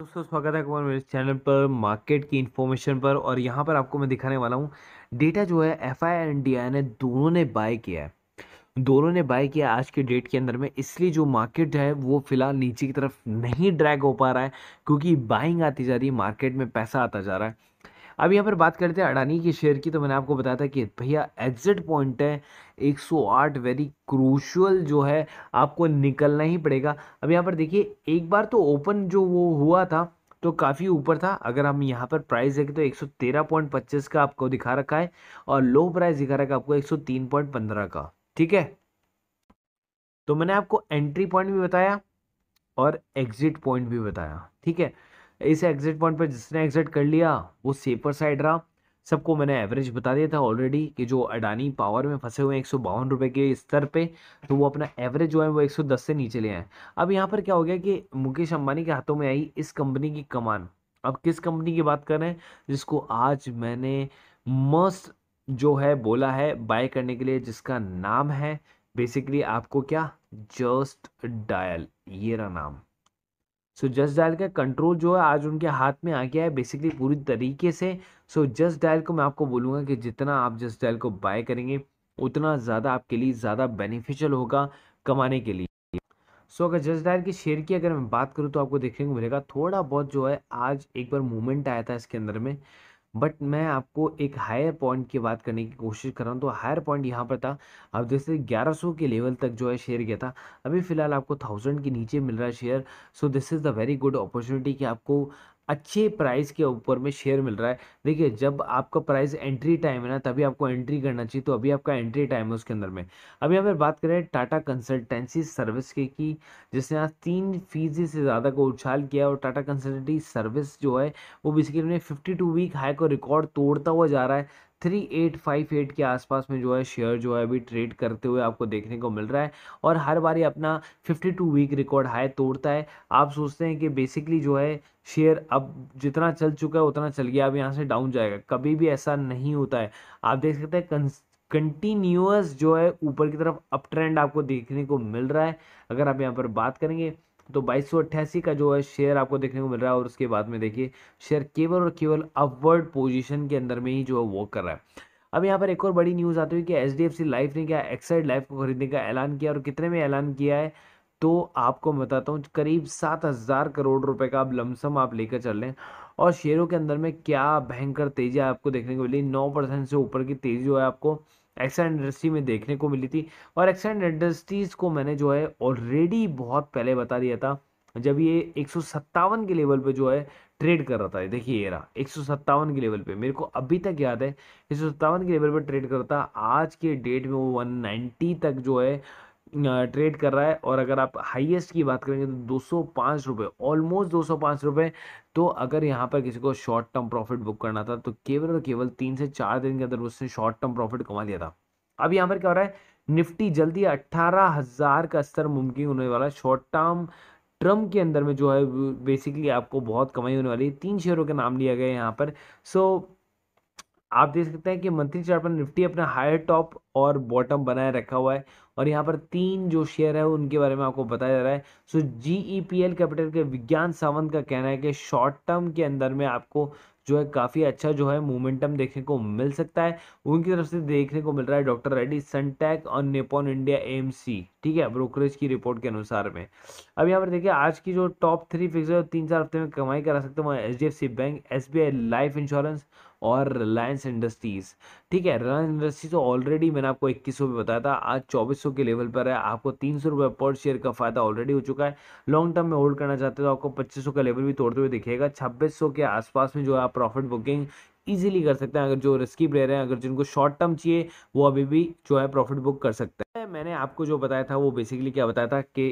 दोस्तों स्वागत है कुमार मेरे चैनल पर मार्केट की इन्फॉर्मेशन पर और यहाँ पर आपको मैं दिखाने वाला हूँ डेटा जो है F I and D I ने दोनों ने बाय किया है दोनों ने बाय किया आज के डेट के अंदर में इसलिए जो मार्केट है वो फिलहाल नीचे की तरफ नहीं ड्रैग हो पा रहा है क्योंकि बाइंग आती जा रही है मार्केट में पैसा आता जा रहा है अब यहाँ पर बात करते हैं अडानी के शेयर की तो मैंने आपको बताया था कि भैया एग्जिट पॉइंट है 108 वेरी क्रूशल जो है आपको निकलना ही पड़ेगा अब यहाँ पर देखिए एक बार तो ओपन जो वो हुआ था तो काफ़ी ऊपर था अगर हम यहाँ पर प्राइस देखें तो 113.25 का आपको दिखा रखा है और लो प्राइस दिखा रखा है आपको 103.15 का ठीक है तो मैंने आपको एंट्री पॉइंट भी बताया और एग्जिट पॉइंट भी बताया ठीक है इस एग्जिट पॉइंट पर जिसने एग्जिट कर लिया वो सेफर साइड रहा सबको मैंने एवरेज बता दिया था ऑलरेडी कि जो अडानी पावर में फंसे हुए हैं एक सौ बावन रुपये के स्तर पे तो वो अपना एवरेज जो है वो 110 से नीचे ले आए अब यहाँ पर क्या हो गया कि मुकेश अंबानी के हाथों में आई इस कंपनी की कमान अब किस कंपनी की बात कर रहे हैं जिसको आज मैंने मस्त जो है बोला है बाय करने के लिए जिसका नाम है बेसिकली आपको क्या जस्ट डायल ये रहा नाम सो जस्ट डायल का कंट्रोल जो है आज उनके हाथ में आ गया है बेसिकली पूरी तरीके से सो जस्ट डायल को मैं आपको बोलूँगा कि जितना आप जस्ट डायल को बाय करेंगे उतना ज़्यादा आपके लिए ज़्यादा बेनिफिशियल होगा कमाने के लिए सो so, अगर जस्ट डायल के शेयर की अगर मैं बात करूँ तो आपको देखने को मिलेगा थोड़ा बहुत जो है आज एक बार मूवमेंट आया था इसके अंदर में बट मैं आपको एक हायर पॉइंट की बात करने की कोशिश कर रहा हूँ तो हायर पॉइंट यहाँ पर था अब जैसे 1100 के लेवल तक जो है शेयर गया था अभी फ़िलहाल आपको थाउजेंड के नीचे मिल रहा है share so this is the very good opportunity कि आपको अच्छे प्राइस के ऊपर में शेयर मिल रहा है देखिए जब आपका प्राइस एंट्री टाइम है ना तभी आपको एंट्री करना चाहिए तो अभी आपका एंट्री टाइम है उसके अंदर में अब यहाँ पर बात करें टाटा कंसल्टेंसी सर्विस के की जिसने आज तीन फीसदी से ज़्यादा को उछाल किया और टाटा कंसल्टेंसी सर्विस जो है वो basically fifty two week high को रिकॉर्ड तोड़ता हुआ जा रहा है थ्री एट फाइव एट के आसपास में जो है शेयर जो है अभी ट्रेड करते हुए आपको देखने को मिल रहा है और हर बार ये अपना fifty two week record high तोड़ता है आप सोचते हैं कि बेसिकली जो है शेयर अब जितना चल चुका है उतना चल गया अब यहाँ से डाउन जाएगा कभी भी ऐसा नहीं होता है आप देख सकते हैं कंटिन्यूस जो है ऊपर की तरफ अप ट्रेंड आपको देखने को मिल रहा है अगर आप यहाँ पर बात करेंगे तो बाईस का जो है शेयर आपको देखने को मिल रहा है और उसके बाद में देखिए शेयर केवल और केवल अपवर्ड पोजिशन के अंदर में ही जो है वो कर रहा है अब यहाँ पर एक और बड़ी न्यूज़ आती हुई कि H D F C life ने क्या एक्साइड लाइफ को खरीदने का ऐलान किया और कितने में ऐलान किया है तो आपको बताता हूँ करीब सात हज़ार करोड़ रुपए का आप लमसम आप लेकर चल रहे हैं और शेयरों के अंदर में क्या भयंकर तेज़ी आपको देखने को मिली नौ परसेंट से ऊपर की तेज़ी जो है आपको एक्सा इंडस्ट्री में देखने को मिली थी और एक्सा इंडस्ट्रीज़ को मैंने जो है ऑलरेडी बहुत पहले बता दिया था जब ये एक के लेवल पे जो है ट्रेड कर रहा था देखिए ये रहा एक के लेवल पे मेरे को अभी तक याद है एक के लेवल पे ट्रेड कर रहा था आज के डेट में वो 190 तक जो है ट्रेड कर रहा है और अगर आप हाईएस्ट की बात करेंगे तो दो सौ ऑलमोस्ट दो सौ तो अगर यहाँ पर किसी को शॉर्ट टर्म प्रॉफिट बुक करना था तो केवल और केवल तीन से चार दिन के अंदर उसने शॉर्ट टर्म प्रॉफिट कमा लिया था अब यहाँ पर क्या हो रहा है निफ्टी जल्दी अट्ठारह हज़ार का स्तर मुमकिन होने वाला शॉर्ट टर्म ट्रम के अंदर में जो है बेसिकली आपको बहुत कमाई होने वाली है तीन शेयरों के नाम लिया गया है यहाँ पर सो so, आप देख सकते हैं कि मंथली चार्ट पर निफ्टी अपना हायर टॉप और बॉटम बनाए रखा हुआ है और यहाँ पर तीन जो शेयर है उनके बारे में आपको बताया जा रहा है so G E P L capital के विज्ञान सावंत का कहना है कि शॉर्ट टर्म के अंदर में आपको जो है काफ़ी अच्छा जो है मोमेंटम देखने को मिल सकता है उनकी तरफ से देखने को मिल रहा है डॉक्टर रेड्डी सनटैक और नेपोन इंडिया एम ठीक है ब्रोकरेज की रिपोर्ट के अनुसार में अब यहाँ पर देखिए आज की जो टॉप थ्री फिक्सर तीन चार हफ्ते में कमाई करा सकते हैं H D F C bank S B I life insurance और रिलायंस इंडस्ट्रीज़ ठीक है रिलायंस इंडस्ट्रीज तो ऑलरेडी मैंने आपको इक्कीस सौ बताया था आज चौबीस सौ के लेवल पर है आपको तीन सौ रुपये पर शेयर का फायदा ऑलरेडी हो चुका है लॉन्ग टर्म में होल्ड करना चाहते हो तो आपको पच्चीस सौ का लेवल भी तोड़ते हुए दिखेगा छब्बीस सौ के आसपास में जो है प्रॉफिट बुकिंग ईजिली कर सकते हैं अगर जो रिस्की प्लेयर हैं अगर जिनको शॉर्ट टर्म चाहिए वो अभी भी जो है प्रॉफिट बुक कर सकते हैं मैंने आपको जो बताया था वो बेसिकली क्या बताया था कि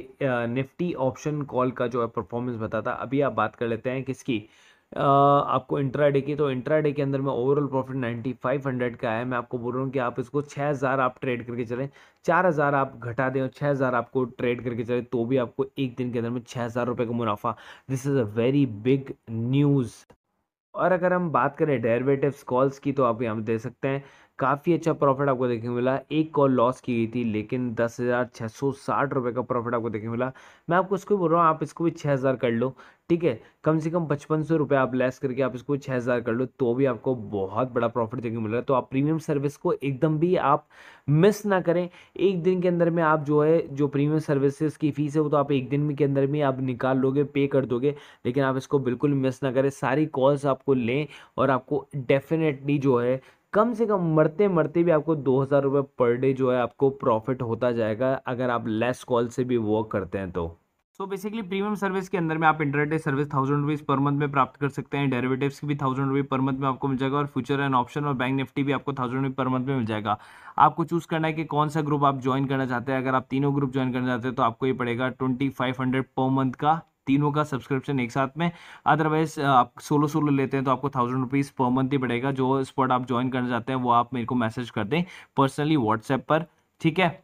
निफ्टी ऑप्शन कॉल का जो है परफॉर्मेंस बताया था अभी आप बात कर लेते हैं किसकी आपको इंट्राडे की तो इंट्रा डे के अंदर में ओवरऑल प्रॉफिट 9500 का है मैं आपको बोल रहा हूँ कि आप इसको 6000 आप ट्रेड करके चलें 4000 आप घटा दें और 6000 आपको ट्रेड करके चलें तो भी आपको एक दिन के अंदर में छः हज़ार रुपये का मुनाफा this is a very big news और अगर हम बात करें डेरिवेटिव्स कॉल्स की तो आप यहाँ दे सकते हैं काफ़ी अच्छा प्रॉफिट आपको देखने को मिला एक कॉल लॉस की गई थी लेकिन दस हज़ार छः सौ साठ रुपये का प्रॉफिट आपको देखने को मिला मैं आपको इसको बोल रहा हूँ आप इसको भी छः हज़ार कर लो ठीक है कम से कम पचपन सौ रुपये आप लेस करके आप इसको छः हज़ार कर लो तो भी आपको बहुत बड़ा प्रॉफिट देखने को मिल रहा है तो आप प्रीमियम सर्विस को एकदम भी आप मिस ना करें एक दिन के अंदर में आप जो है जो प्रीमियम सर्विसेज की फ़ीस है वो तो आप एक दिन के अंदर में आप निकाल लोगे पे कर दोगे लेकिन आप इसको बिल्कुल मिस ना करें सारी कॉल्स आपको लें और आपको डेफिनेटली जो है कम से कम मरते मरते भी आपको दो हज़ार रुपये पर डे जो है आपको प्रॉफिट होता जाएगा अगर आप लेस कॉल से भी वर्क करते हैं तो सो बेसिकली प्रीमियम सर्विस के अंदर में आप internet service thousand rupees per month में प्राप्त कर सकते हैं डेरिवेटिव्स की भी थाउजेंड रुपीज़ पर मंथ में आपको मिल जाएगा और फ्यूचर एंड ऑप्शन और बैंक निफ्टी भी आपको थाउजेंड रुपी पर मंथ में मिल जाएगा आपको चूज़ करना है कि कौन सा ग्रुप आप ज्वाइन करना चाहते हैं अगर आप तीनों ग्रुप ज्वाइन करना चाहते हैं तो आपको ये पड़ेगा twenty five hundred per month का तीनों का सब्सक्रिप्शन एक साथ में अदरवाइज आप सोलो सोलो लेते हैं तो आपको थाउजेंड रुपीज़ पर मंथ ही पड़ेगा जो स्पॉट आप ज्वाइन करना चाहते हैं वो आप मेरे को मैसेज कर दें पर्सनली व्हाट्सएप पर ठीक है